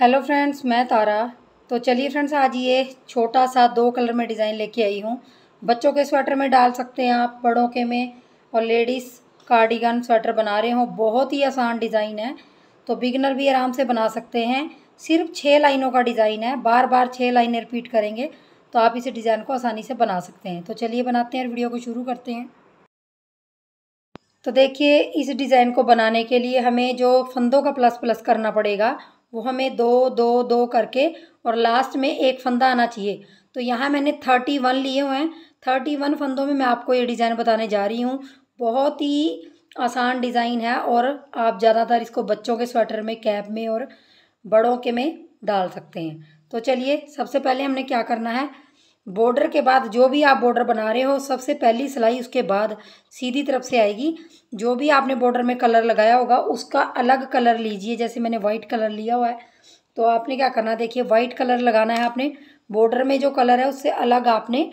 hello friends मैं तारा तो चलिए फ्रेंड्स आज ये छोटा सा दो कलर में डिज़ाइन लेके आई हूँ बच्चों के स्वेटर में डाल सकते हैं आप बड़ों के में और लेडीज़ कार्डिगन स्वेटर बना रहे हो बहुत ही आसान डिज़ाइन है तो बिगनर भी आराम से बना सकते हैं सिर्फ छः लाइनों का डिज़ाइन है बार बार छः लाइनें रिपीट करेंगे तो आप इसे डिज़ाइन को आसानी से बना सकते हैं तो चलिए बनाते हैं वीडियो को शुरू करते हैं तो देखिए इस डिज़ाइन को बनाने के लिए हमें जो फंदों का प्लस प्लस करना पड़ेगा वो हमें दो दो दो करके और लास्ट में एक फंदा आना चाहिए तो यहाँ मैंने थर्टी वन लिए हुए हैं थर्टी वन फंदों में मैं आपको ये डिज़ाइन बताने जा रही हूँ बहुत ही आसान डिज़ाइन है और आप ज़्यादातर इसको बच्चों के स्वेटर में कैप में और बड़ों के में डाल सकते हैं तो चलिए सबसे पहले हमने क्या करना है बॉर्डर के बाद जो भी आप बॉर्डर बना रहे हो सबसे पहली सिलाई उसके बाद सीधी तरफ से आएगी जो भी आपने बॉर्डर में कलर लगाया होगा उसका अलग कलर लीजिए जैसे मैंने वाइट कलर लिया हुआ है तो आपने क्या करना देखिए वाइट कलर लगाना है आपने बॉर्डर में जो कलर है उससे अलग आपने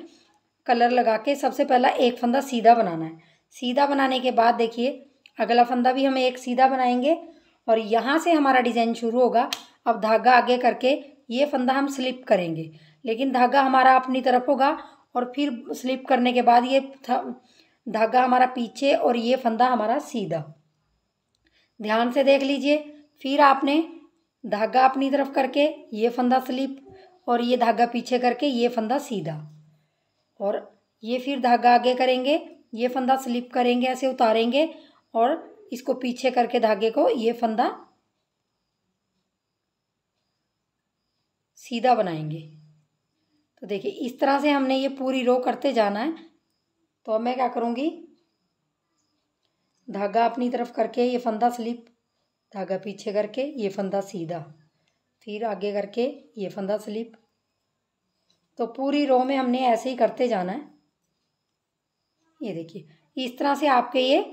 कलर लगा के सबसे पहला एक फंदा सीधा बनाना है सीधा बनाने के बाद देखिए अगला फंदा भी हम एक सीधा बनाएंगे और यहाँ से हमारा डिज़ाइन शुरू होगा अब धागा आगे करके ये फंदा हम स्लिप करेंगे लेकिन धागा हमारा अपनी तरफ होगा और फिर स्लिप करने के बाद ये धागा हमारा पीछे और ये फंदा हमारा सीधा ध्यान से देख लीजिए फिर आपने धागा अपनी तरफ करके ये फंदा स्लिप और ये धागा पीछे करके ये फंदा सीधा और ये फिर धागा आगे करेंगे ये फंदा स्लिप करेंगे ऐसे उतारेंगे और इसको पीछे करके धागे को ये फंदा सीधा बनाएंगे तो देखिए इस तरह से हमने ये पूरी रो करते जाना है तो अब मैं क्या करूँगी धागा अपनी तरफ करके ये फंदा स्लिप धागा पीछे करके ये फंदा सीधा फिर आगे करके ये फंदा स्लिप तो पूरी रो में हमने ऐसे ही करते जाना है ये देखिए इस तरह से आपके ये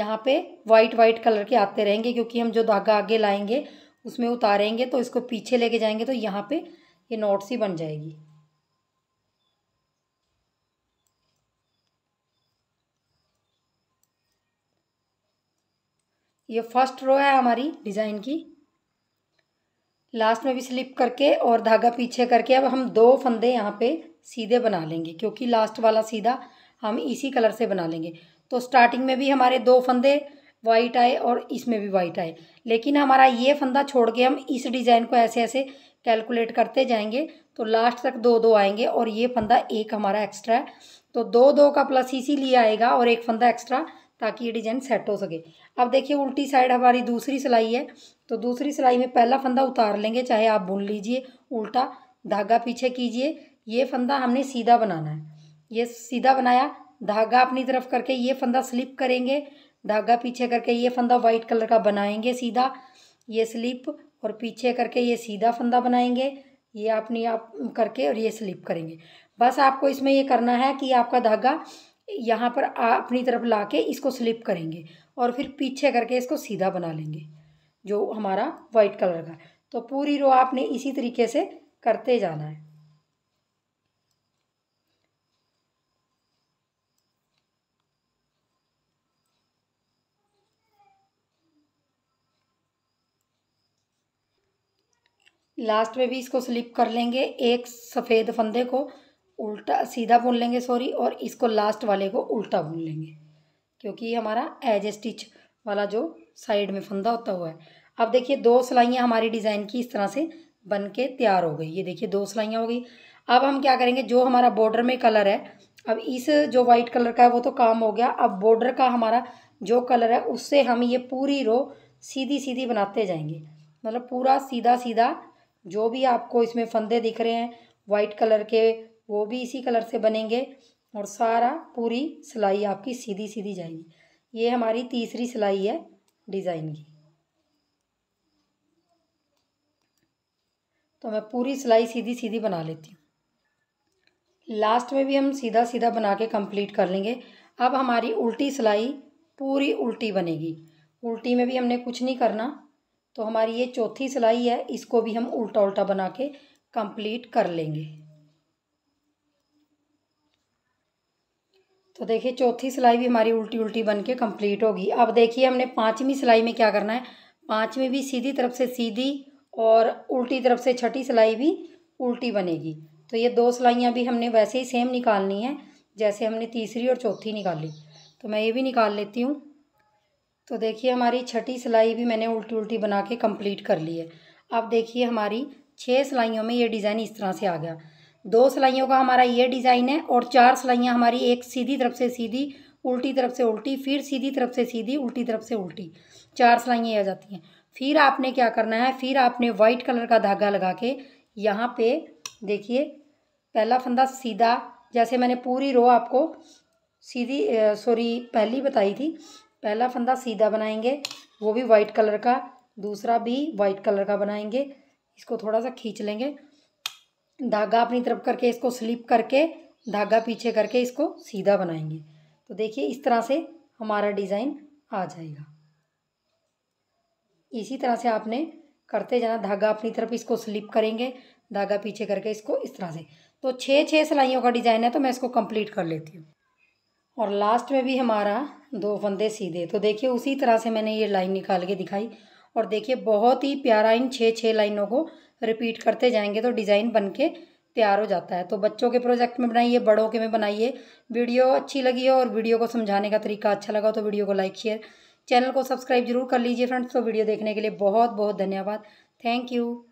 यहाँ पे वाइट वाइट कलर के आते रहेंगे क्योंकि हम जो धागा आगे लाएंगे उसमें उतारेंगे तो इसको पीछे लेके जाएंगे तो यहाँ पे ये नोट्स ही बन जाएगी ये फर्स्ट रो है हमारी डिज़ाइन की लास्ट में भी स्लिप करके और धागा पीछे करके अब हम दो फंदे यहाँ पे सीधे बना लेंगे क्योंकि लास्ट वाला सीधा हम इसी कलर से बना लेंगे तो स्टार्टिंग में भी हमारे दो फंदे वाइट आए और इसमें भी वाइट आए लेकिन हमारा ये फंदा छोड़ के हम इस डिज़ाइन को ऐसे ऐसे कैलकुलेट करते जाएंगे तो लास्ट तक दो दो आएंगे और ये फंदा एक हमारा एक्स्ट्रा है तो दो दो का प्लस इसी लिए आएगा और एक फंदा एक्स्ट्रा ताकि ये डिजाइन सेट हो सके अब देखिए उल्टी साइड हमारी दूसरी सिलाई है तो दूसरी सिलाई में पहला फंदा उतार लेंगे चाहे आप बुन लीजिए उल्टा धागा पीछे कीजिए ये फंदा हमने सीधा बनाना है ये सीधा बनाया धागा अपनी तरफ करके ये फंदा स्लिप करेंगे धागा पीछे करके ये फंदा वाइट कलर का बनाएंगे सीधा ये स्लिप और पीछे करके ये सीधा फंदा बनाएंगे ये अपनी आप करके और ये स्लिप करेंगे बस आपको इसमें ये करना है कि आपका धागा यहाँ पर आ, अपनी तरफ ला के इसको स्लिप करेंगे और फिर पीछे करके इसको सीधा बना लेंगे जो हमारा वाइट कलर का तो पूरी रो आपने इसी तरीके से करते जाना है लास्ट में भी इसको स्लिप कर लेंगे एक सफ़ेद फंदे को उल्टा सीधा बुन लेंगे सॉरी और इसको लास्ट वाले को उल्टा बुन लेंगे क्योंकि हमारा एज स्टिच वाला जो साइड में फंदा होता हुआ है अब देखिए दो सिलाइयाँ हमारी डिज़ाइन की इस तरह से बन के तैयार हो गई ये देखिए दो सिलाइयाँ हो गई अब हम क्या करेंगे जो हमारा बॉर्डर में कलर है अब इस जो वाइट कलर का है वो तो काम हो गया अब बॉर्डर का हमारा जो कलर है उससे हम ये पूरी रो सीधी सीधी बनाते जाएंगे मतलब पूरा सीधा सीधा जो भी आपको इसमें फंदे दिख रहे हैं वाइट कलर के वो भी इसी कलर से बनेंगे और सारा पूरी सिलाई आपकी सीधी सीधी जाएगी ये हमारी तीसरी सिलाई है डिज़ाइन की तो मैं पूरी सिलाई सीधी सीधी बना लेती हूँ लास्ट में भी हम सीधा सीधा बना के कंप्लीट कर लेंगे अब हमारी उल्टी सिलाई पूरी उल्टी बनेगी उल्टी में भी हमने कुछ नहीं करना तो हमारी ये चौथी सिलाई है इसको भी हम उल्टा उल्टा बना के कंप्लीट कर लेंगे तो देखिए चौथी सिलाई भी हमारी उल्टी उल्टी बन के कम्प्लीट होगी अब देखिए हमने पाँचवीं सिलाई में क्या करना है पाँचवीं भी सीधी तरफ से सीधी और उल्टी तरफ से छठी सिलाई भी उल्टी बनेगी तो ये दो सिलाइयाँ भी हमने वैसे ही सेम निकालनी है जैसे हमने तीसरी और चौथी निकाली तो मैं ये भी निकाल लेती हूँ तो देखिए हमारी छठी सिलाई भी मैंने उल्टी उल्टी बना के कम्प्लीट कर ली है अब देखिए हमारी छः सिलाइयों में ये डिज़ाइन इस तरह से आ गया दो सिलाइयों का हमारा ये डिज़ाइन है और चार सिलाइयाँ हमारी एक सीधी तरफ से सीधी उल्टी तरफ से उल्टी फिर सीधी तरफ से सीधी उल्टी तरफ से उल्टी चार सिलाइयाँ आ जाती हैं फिर आपने क्या करना है फिर आपने वाइट कलर का धागा लगा के यहाँ पे देखिए पहला फंदा सीधा जैसे मैंने पूरी रो आपको सीधी सॉरी पहली बताई थी पहला फंदा सीधा बनाएंगे वो भी वाइट कलर का दूसरा भी वाइट कलर का बनाएंगे इसको थोड़ा सा खींच लेंगे धागा अपनी तरफ करके इसको स्लिप करके धागा पीछे करके इसको सीधा बनाएंगे तो देखिए इस तरह से हमारा डिज़ाइन आ जाएगा इसी तरह से आपने करते जाना धागा अपनी तरफ इसको स्लिप करेंगे धागा पीछे करके इसको इस तरह से तो छः छः सिलाइयों का डिज़ाइन है तो मैं इसको कंप्लीट कर लेती हूँ और लास्ट में भी हमारा दो फंदे सीधे तो देखिए उसी तरह से मैंने ये लाइन निकाल के दिखाई और देखिए बहुत ही प्यारा इन छः छः लाइनों को रिपीट करते जाएंगे तो डिज़ाइन बन के तैयार हो जाता है तो बच्चों के प्रोजेक्ट में बनाइए बड़ों के में बनाइए वीडियो अच्छी लगी हो और वीडियो को समझाने का तरीका अच्छा लगा तो वीडियो को लाइक शेयर चैनल को सब्सक्राइब जरूर कर लीजिए फ्रेंड्स तो वीडियो देखने के लिए बहुत बहुत धन्यवाद थैंक यू